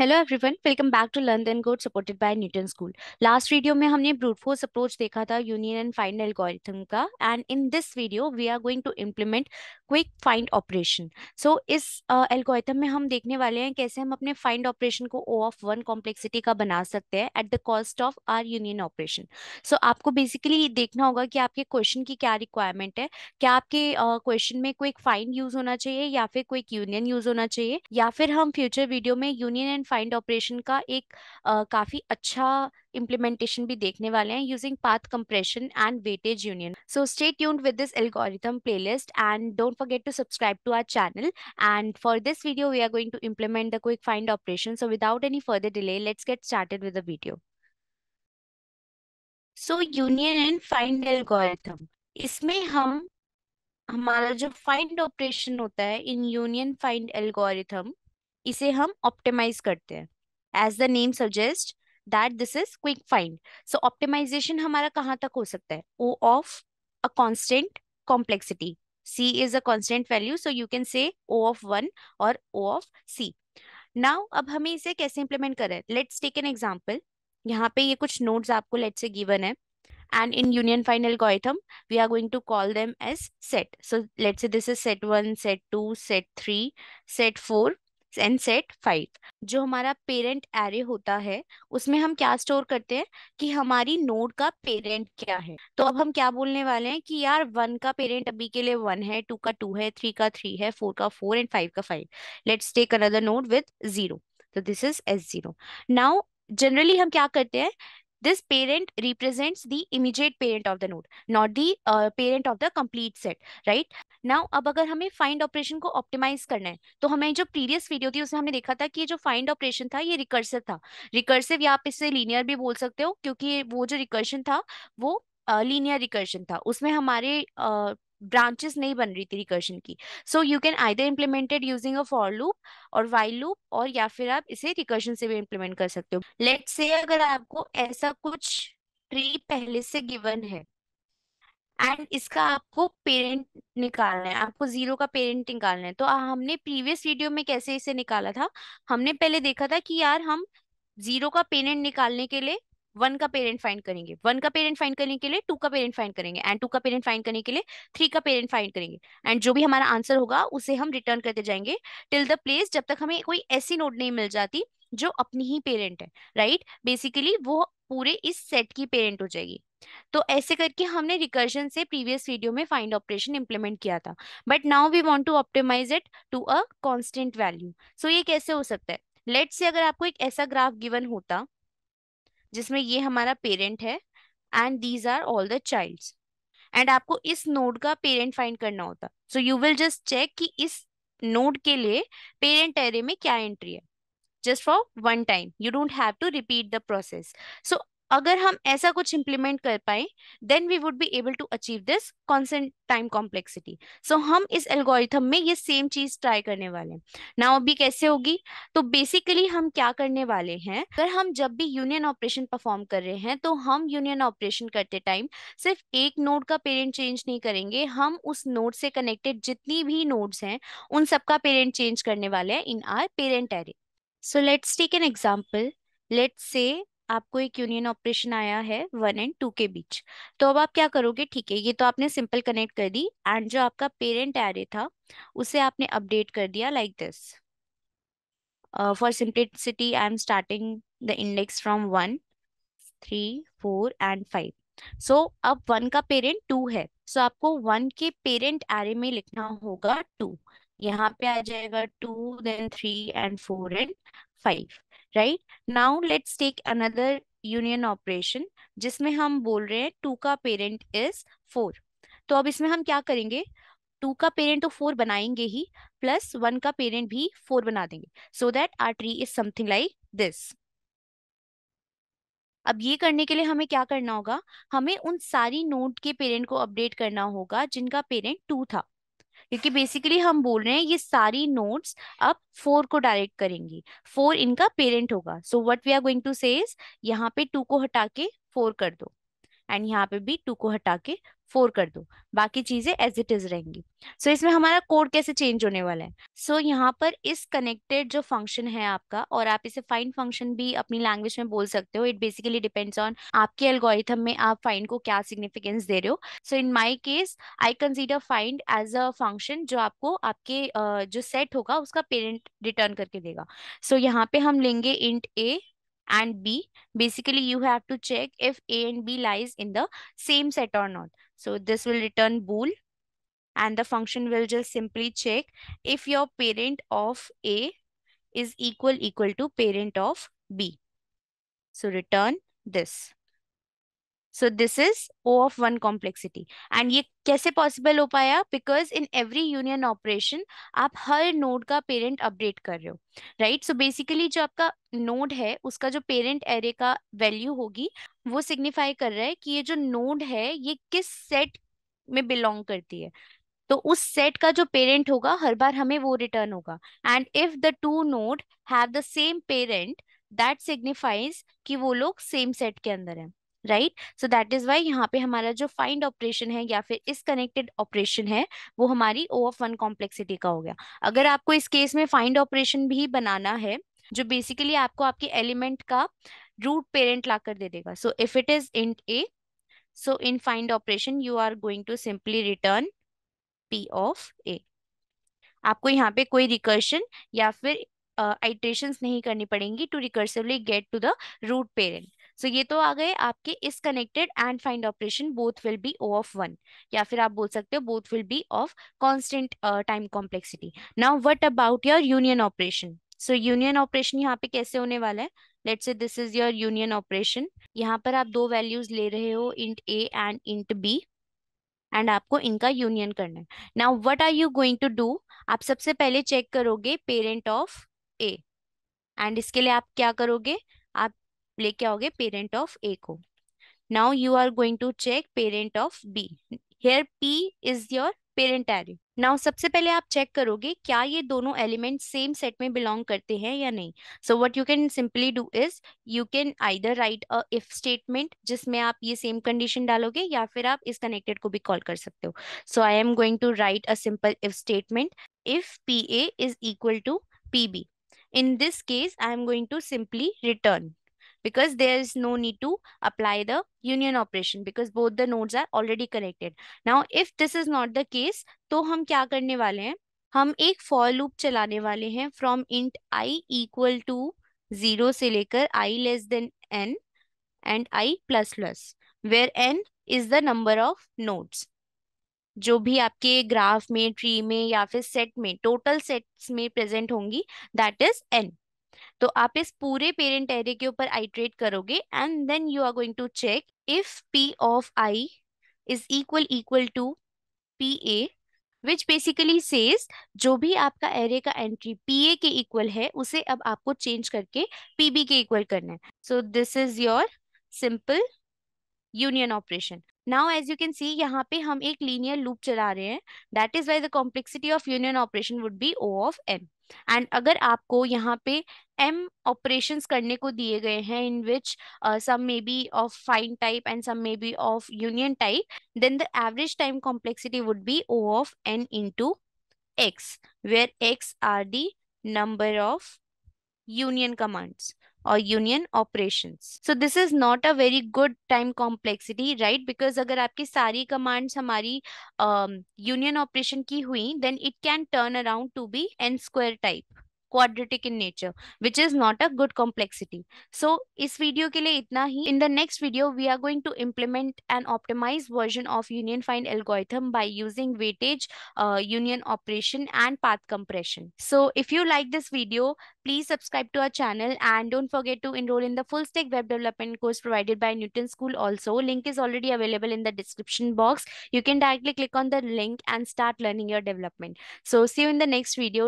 Hello everyone welcome back to learn and good supported by Newton school last video में हमने brute force approach देखा था union and find algorithm का and in this video we are going to implement quick find operation so इस algorithm uh, में हम देखने वाले हैं कैसे हम अपने फाइंड ऑपरेशन को ओ ऑफ वन कॉम्प्लेक्सिटी का बना सकते हैं at the cost of our union operation so आपको बेसिकली देखना होगा कि आपके क्वेश्चन की क्या रिक्वायरमेंट है क्या आपके क्वेश्चन uh, में क्विक फाइंड यूज होना चाहिए या फिर क्विक यूनियन यूज होना चाहिए या फिर हम फ्यूचर वीडियो में यूनियन एंड फाइंड ऑपरेशन का एक आ, काफी अच्छा इम्प्लीमेंटेशन भी देखने वाले हैं using path compression and weightage union so stay यून with this algorithm playlist and don't forget to subscribe to our channel and for this video we are going to implement the quick find operation so without any further delay let's get started with video so union and find algorithm इसमें हम हमारा जो find operation होता है in union find algorithm इसे हम optimize करते हैं as the name suggest that this is quick find so optimization हमारा कहाँ तक हो सकता है O of a constant complexity c is a constant value so you can say o of 1 or o of c now अब हमें इसे कैसे इंप्लीमेंट करें लेट्स टेक एन एग्जांपल यहाँ पे ये कुछ नोट्स आपको लेट्स से गिवन है and in union fine algorithm we are going to call them as set so let's say this is set 1 set 2 set 3 set 4 and set five जो हमारा parent array होता है उसमें हम क्या store करते हैं कि हमारी नोड का पेरेंट क्या है तो अब हम क्या बोलने वाले हैं कि यार वन का पेरेंट अभी के लिए वन है टू का टू है थ्री का थ्री है फोर का फोर एंड फाइव का five let's take another node with zero तो this is S zero now generally हम क्या करते हैं this parent represents the immediate parent of the node not the parent of the complete set right now अब अगर हमें find operation को optimise करना है तो हमें जो प्रीवियस वीडियो थी उसमें हमने देखा था कि ये जो फाइंड ऑपरेशन था ये रिकर्सिव था रिकर्सिव या आप इसे लीनियर भी बोल सकते हो क्योंकि वो जो रिकर्शन था वो लीनियर रिकर्शन था उसमें हमारे ब्रांचेस नहीं बन रही थी रिकर्शन की so you can either implemented using a for loop और वाइल लूप और या फिर आप इसे रिकर्शन से भी इम्प्लीमेंट कर सकते हो लेट्स से अगर आपको ऐसा कुछ ट्री पहले से गिवन है एंड इसका आपको पेरेंट निकालना है आपको जीरो का पेरेंट निकालना है तो हमने प्रीवियस वीडियो में कैसे इसे निकाला था हमने पहले देखा था कि यार हम जीरो का पेरेंट निकालने के लिए वन का पेरेंट फाइंड करेंगे वन का पेरेंट फाइंड करने के लिए टू का पेरेंट फाइंड करेंगे एंड टू का पेरेंट फाइंड करने के लिए थ्री का पेरेंट फाइंड करेंगे एंड जो भी हमारा आंसर होगा उसे हम रिटर्न करते जाएंगे टिल द प्लेस जब तक हमें कोई ऐसी नोट नहीं मिल जाती जो अपनी ही पेरेंट है राइट right? बेसिकली वो पूरे इस सेट की पेरेंट हो जाएगी तो ऐसे करके हमने रिकर्जन से प्रीवियस वीडियो में फाइंड ऑपरेशन इंप्लीमेंट किया था but now we want to optimize it to a constant value so ये कैसे हो सकता है लेट से अगर आपको एक ऐसा ग्राफ गिवन होता जिसमें ये हमारा पेरेंट है and these are all the child and आपको इस नोड का पेरेंट फाइंड करना होता so you will just check कि इस नोड के लिए पेरेंट एरे में क्या एंट्री है just for one time you don't have to repeat the process so अगर हम ऐसा कुछ इंप्लीमेंट कर पाए then we would be able to achieve this constant time complexity so हम इस एल्गोरिथम में ये सेम चीज ट्राई करने वाले हैं ना अभी कैसे होगी तो बेसिकली हम क्या करने वाले हैं अगर हम जब भी यूनियन ऑपरेशन परफॉर्म कर रहे हैं तो हम यूनियन ऑपरेशन करते टाइम सिर्फ एक नोड का पेरेंट चेंज नहीं करेंगे हम उस नोड से कनेक्टेड जितनी भी नोड्स हैं उन सबका पेरेंट चेंज करने वाले हैं in our parent array so let's take an example let's say आपको एक यूनियन ऑपरेशन आया है वन एंड टू के बीच तो अब आप क्या करोगे ठीक है ये तो आपने सिंपल कनेक्ट कर दी एंड जो आपका पेरेंट एरे था उसे आपने अपडेट कर दिया like this for simplicity I am starting the index from one three four and five so अब वन का पेरेंट टू है सो so, आपको वन के पेरेंट एरे में लिखना होगा टू यहाँ पे आ जाएगा two then three and four and five right now let's take another union operation जिसमें हम बोल रहे हैं टू का पेरेंट इज फोर तो अब इसमें हम क्या करेंगे टू का पेरेंट तो फोर बनाएंगे ही प्लस वन का पेरेंट भी फोर बना देंगे so that our tree is something like this अब ये करने के लिए हमें क्या करना होगा हमें उन सारी नोड के पेरेंट को अपडेट करना होगा जिनका पेरेंट टू था क्योंकि बेसिकली हम बोल रहे हैं ये सारी नोट्स अब फोर को डायरेक्ट करेंगी फोर इनका पेरेंट होगा so what we are going to say यहाँ पे टू को हटा के फोर कर दो एंड यहाँ पे भी टू को हटा के फोर कर दो बाकी चीजें एज इट इज रहेंगी सो so, इसमें हमारा कोड कैसे चेंज होने वाला है सो so, यहाँ पर इस कनेक्टेड जो फंक्शन है आपका और आप इसे फाइंड फंक्शन भी अपनी लैंग्वेज में बोल सकते हो इट बेसिकली डिपेंड्स ऑन आपके एल्गोरिथम में आप फाइंड को क्या सिग्निफिकेंस दे रहे हो so in my case I consider find as a function जो आपको आपके uh, जो सेट होगा उसका पेरेंट रिटर्न करके देगा सो so, यहाँ पे हम लेंगे int A and B. Basically, you have to check if A and B lies in the same set or not. So this will return bool and the function will just simply check if your parent of A is equal equal to parent of B. So return this. So this is O of one complexity and ये कैसे possible हो पाया because in every union operation आप हर node का parent update कर रहे हो राइट सो बेसिकली जो आपका नोड है उसका जो पेरेंट एरे का वैल्यू होगी वो सिग्निफाई कर रहा है कि ये जो नोड है ये किस सेट में बिलोंग करती है तो उस सेट का जो पेरेंट होगा हर बार हमें वो रिटर्न होगा and if the two node have the same parent that signifies कि वो लोग सेम सेट के अंदर हैं right so that is why यहाँ पे हमारा जो फाइंड ऑपरेशन है या फिर इस कनेक्टेड ऑपरेशन है वो हमारी ओ ऑफ वन कॉम्प्लेक्सिटी का हो गया अगर आपको इस केस में फाइंड ऑपरेशन भी बनाना है जो बेसिकली आपको आपके एलिमेंट का रूट पेरेंट लाकर दे देगा so if it is int A so in find operation you are going to simply return P of A आपको यहाँ पे कोई रिकर्शन या फिर आइट्रेशन uh, नहीं करनी पड़ेंगी टू recursively get to the root parent so so ये तो आ गए आपके इस connected and find operation both will be O of one या फिर आप बोल सकते हो both will be of constant time complexity now what about your union operation so union operation यहाँ पे कैसे होने वाला है let's say this is your union operation यहाँ पर आप दो वैल्यूज ले रहे हो int A and int B and आपको इनका यूनियन करना है now what are you going to do आप सबसे पहले चेक करोगे पेरेंट ऑफ ए एंड इसके लिए आप क्या करोगे लेके क्या हो गए पेरेंट ऑफ ए को now you are going to check parent of B here P is your parent array now सबसे पहले आप चेक करोगे क्या ये दोनों एलिमेंट सेम सेट में बिलोंग करते हैं या नहीं so what you can simply do is you can either write a if statement जिसमें आप ये सेम कंडीशन डालोगे या फिर आप इस कनेक्टेड को भी कॉल कर सकते हो so I am going to write a simple if statement if P A is equal to P B in this case I am going to simply return because there is no need to apply the union operation because both the nodes are already connected. Now, if this is not the case, तो हम क्या करने वाले हैं हम एक for loop चलाने वाले हैं from int I equal to zero से लेकर I less than N and I plus plus where N is the number of nodes जो भी आपके ग्राफ में ट्री में या फिर सेट में टोटल सेट्स में प्रेजेंट होंगी दैट इज एन तो आप इस पूरे पेरेंट एरे के ऊपर आइट्रेट करोगे and then you are going to check if P of I is equal equal to P A which basically says जो भी आपका एरे का एंट्री पी ए के इक्वल है उसे अब आपको चेंज करके पी बी के इक्वल करना है so this is your simple union operation now as you can see यहाँ पे हम एक लीनियर लूप चला रहे हैं that is why the complexity of union operation would be O of M and अगर आपको यहाँ पे एम ऑपरेशन करने को दिए गए हैं in which some may be of find type and some may be of union type then the average time complexity would be O of n into x where x are the number of union commands और union operation so this is not a very good time complexity right because अगर आपकी सारी commands हमारी union uh, operation की हुई then it can turn around to be N square type quadratic in nature which is not a good complexity so is video ke liye itna hi in the next video we are going to implement an optimized version of union find algorithm by using weightage uh, union operation and path compression so if you like this video please subscribe to our channel and don't forget to enroll in the full stack web development course provided by newton school also link is already available in the description box you can directly click on the link and start learning your development so see you in the next video